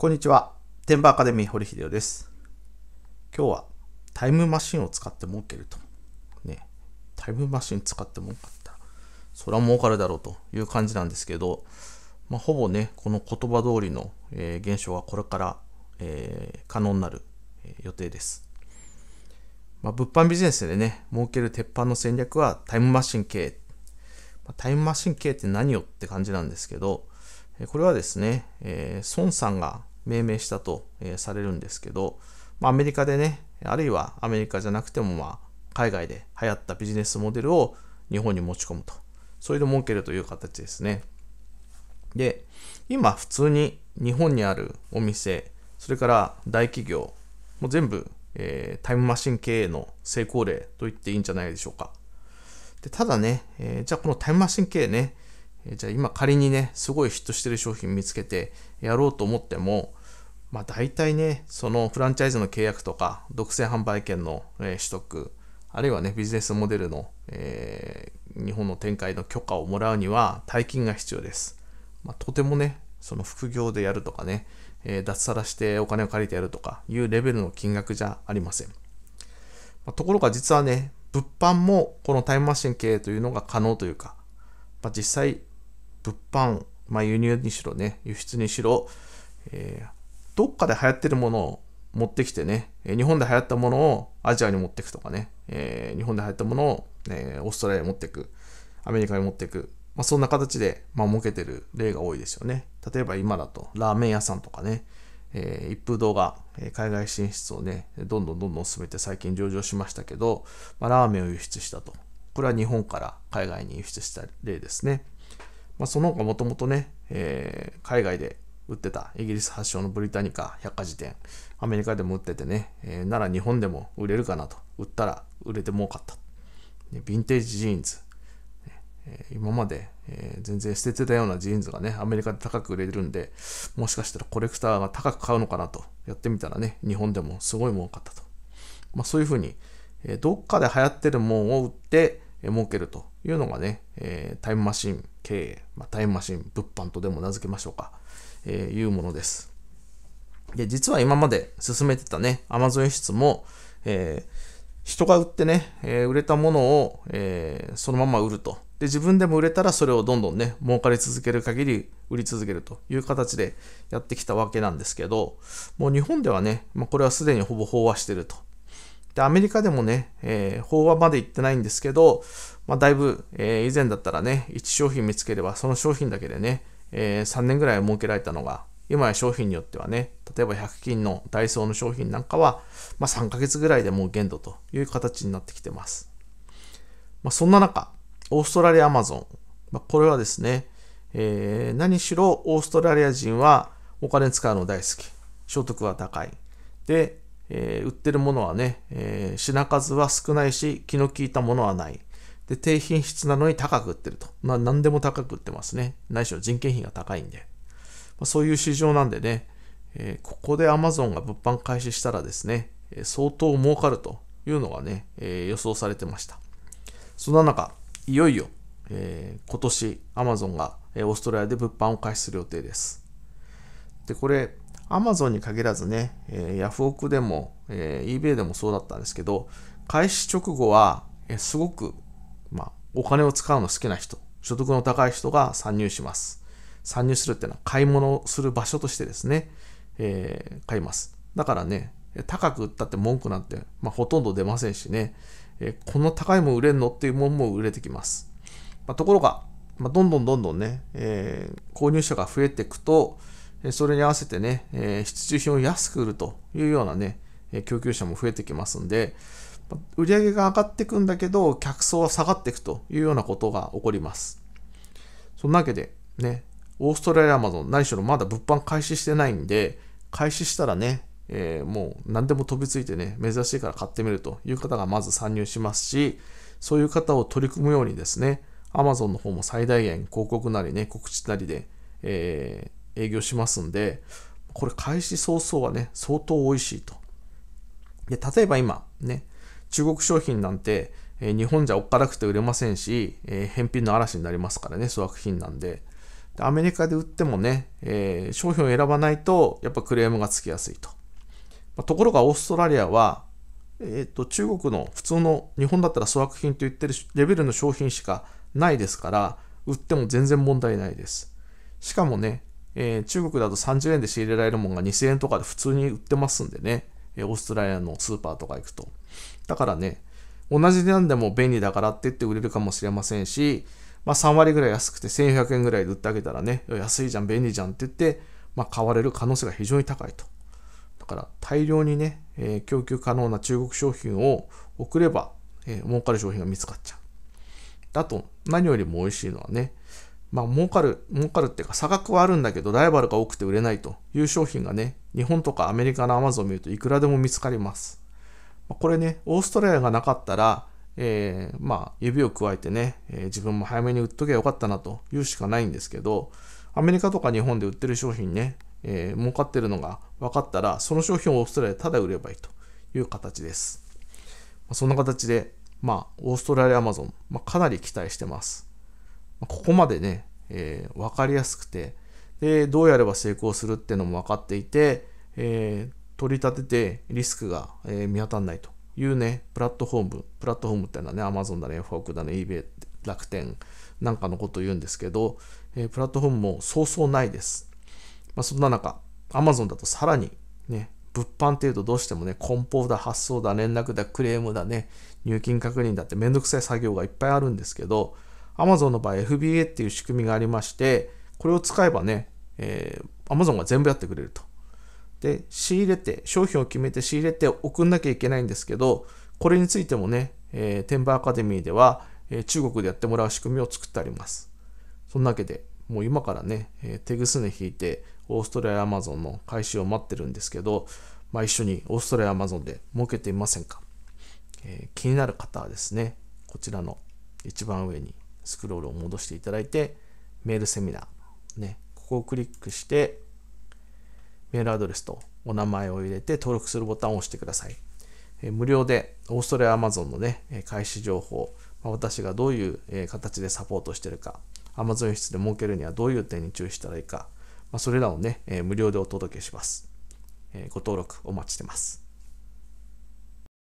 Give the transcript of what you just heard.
こんにちは。テンバーアカデミー堀秀夫です。今日はタイムマシンを使って儲けると。ね、タイムマシン使って儲かったら、それは儲かるだろうという感じなんですけど、まあ、ほぼね、この言葉通りの、えー、現象はこれから、えー、可能になる、え予定です。まあ、物販ビジネスでね、儲ける鉄板の戦略はタイムマシン系。まあ、タイムマシン系って何よって感じなんですけど、これはですね、えー、孫さんが命名したと、えー、されるんですけど、まあ、アメリカでね、あるいはアメリカじゃなくても、まあ、海外で流行ったビジネスモデルを日本に持ち込むと。それで儲けるという形ですね。で、今普通に日本にあるお店、それから大企業、もう全部、えー、タイムマシン経営の成功例と言っていいんじゃないでしょうか。でただね、えー、じゃあこのタイムマシン経営ね、えじゃあ今仮にね、すごいヒットしてる商品見つけてやろうと思っても、まあ大体ね、そのフランチャイズの契約とか、独占販売権の、え取得、あるいはね、ビジネスモデルの、えー、日本の展開の許可をもらうには、大金が必要です。まあ、とてもね、その副業でやるとかね、えー、脱サラしてお金を借りてやるとかいうレベルの金額じゃありません。まあ、ところが実はね、物販もこのタイムマシン経営というのが可能というか、まあ、実際物販、まあ、輸入にしろね、輸出にしろ、えー、どっかで流行ってるものを持ってきてね、日本で流行ったものをアジアに持っていくとかね、えー、日本で流行ったものを、えオーストラリアに持っていく、アメリカに持っていく、まあ、そんな形で、まあ、儲けてる例が多いですよね。例えば今だとラーメン屋さんとかね、えー、一風堂が海外進出をね、どんどんどんどん進めて最近上場しましたけど、まあ、ラーメンを輸出したと。これは日本から海外に輸出した例ですね。まあ、その他もともとね、えー、海外で売ってたイギリス発祥のブリタニカ百科事典アメリカでも売っててね、えー、なら日本でも売れるかなと売ったら売れて儲かった、ね、ヴィンテージジーンズ、えー、今まで、えー、全然捨ててたようなジーンズがねアメリカで高く売れてるんでもしかしたらコレクターが高く買うのかなとやってみたらね日本でもすごい儲かったと、まあ、そういうふうに、えどっかで流行ってるもんを売って、儲けるというのがね、えー、タイムマシン経営、まあ、タイムマシン物販とでも名付けましょうか、えー、いうものです。で、実は今まで進めてたね、Amazon 輸出も、えー、人が売ってね、えー、売れたものを、えー、そのまま売ると。で、自分でも売れたらそれをどんどんね、儲かり続ける限り売り続けるという形でやってきたわけなんですけど、もう日本ではね、まあ、これはすでにほぼ飽和してるとで、アメリカでもね、えー、法話まで行ってないんですけど、まあ、だいぶ、えー、以前だったらね、1商品見つければ、その商品だけでね、えー、3年ぐらい設けられたのが、今や商品によってはね、例えば100均のダイソーの商品なんかは、まあ、3ヶ月ぐらいでもう限度という形になってきてます。まあ、そんな中、オーストラリアアマゾン、まあ、これはですね、えー、何しろオーストラリア人はお金使うの大好き。所得は高い。で、えー、売ってるものはね、えー、品数は少ないし、気の利いたものはない。で、低品質なのに高く売ってると。な何でも高く売ってますね。ないし人件費が高いんで。まあ、そういう市場なんでね、えー、ここで Amazon が物販開始したらですね、え相当儲かるというのがね、え予想されてました。そんな中、いよいよ、え今年 Amazon が、えオーストラリアで物販を開始する予定です。で、これ、Amazon に限らずね、えー、ヤフオクでも、えー、eBay でもそうだったんですけど、開始直後は、えー、すごく、まあ、お金を使うの好きな人、所得の高い人が参入します。参入するっていうのは買い物をする場所としてですね、えー、買います。だからね、高く売ったって文句なんて、まあ、ほとんど出ませんしね、えー、この高いもん売れんのっていうもんも売れてきます。まあ、ところが、まあ、どんどんどんどんね、えー、購入者が増えていくと、それに合わせてね、えー、必需品を安く売るというようなね、供給者も増えてきますんで、売り上げが上がっていくんだけど、客層は下がっていくというようなことが起こります。そんなわけで、ね、オーストラリアアマゾン、何しろまだ物販開始してないんで、開始したらね、えー、もう何でも飛びついてね、珍しいから買ってみるという方がまず参入しますし、そういう方を取り組むようにですね、Amazon の方も最大限広告なりね、告知なりで、えー営業しますんで、これ開始早々はね、相当美味しいと。で、例えば今、ね、中国商品なんて、えー、日本じゃおっかなくて売れませんし、えー、返品の嵐になりますからね、粗悪品なんで。でアメリカで売ってもね、えー、商品を選ばないと、やっぱクレームがつきやすいと。まあ、ところが、オーストラリアは、えっ、と、中国の普通の日本だったら粗悪品と言ってるレベルの商品しかないですから、売っても全然問題ないです。しかもね、えー、中国だと30円で仕入れられるものが20 0円とかで普通に売ってますんでね、えー、オーストラリアのスーパーとか行くと。だからね、同じ値段でも便利だからって言って売れるかもしれませんし、まあ、3割ぐらい安くて1400円ぐらいで売ってあげたらね、安いじゃん、便利じゃんって言って、まあ、買われる可能性が非常に高いと。だから大量にね、えー、供給可能な中国商品を送れば、えー、儲かる商品が見つかっちゃう。だと、何よりも美味しいのはね、まあ、儲かる、儲かるっていうか、差額はあるんだけど、ライバルが多くて売れないという商品がね、日本とかアメリカのアマゾンを見るといくらでも見つかります。これね、オーストラリアがなかったら、えー、まあ、指を加えてね、えー、自分も早めに売っとけゃよかったなというしかないんですけど、アメリカとか日本で売ってる商品ね、えー、儲かってるのが分かったら、その商品をオーストラリアでただ売ればいいという形です。そんな形で、まあ、オーストラリアアマゾン、まあ、かなり期待してます。ここまでね、えー、分かりやすくて、で、どうやれば成功するっていうのも分かっていて、えー、取り立ててリスクが、えー、見当たらないというね、プラットフォーム、プラットフォームっていうのはね、Amazon だね、フォークだね、eBay、楽天なんかのことを言うんですけど、えー、プラットフォームもそうそうないです。まあ、そんな中、Amazon だとさらにね、物販っていうとどうしてもね、梱包だ、発送だ、連絡だ、クレームだね、入金確認だってめんどくさい作業がいっぱいあるんですけど、Amazon の場合 FBA っていう仕組みがありまして、これを使えばね、えー、Amazon が全部やってくれると。で、仕入れて、商品を決めて仕入れて送んなきゃいけないんですけど、これについてもね、えー、テンバーアカデミーでは、えー、中国でやってもらう仕組みを作ってあります。そんなわけで、もう今からね、えー、手ぐすね引いて、オーストラリアアマゾンの開始を待ってるんですけど、まあ、一緒にオーストラリアアマゾンで儲けてみませんか、えー、気になる方はですね、こちらの一番上にスクロールを戻していただいて、メールセミナー、ね、ここをクリックして、メールアドレスとお名前を入れて登録するボタンを押してください。え無料でオーストラリア Amazon のね、開始情報、まあ、私がどういう形でサポートしてるか、Amazon 室で設けるにはどういう点に注意したらいいか、まあ、それらをね、無料でお届けします。ご登録お待ちしてます。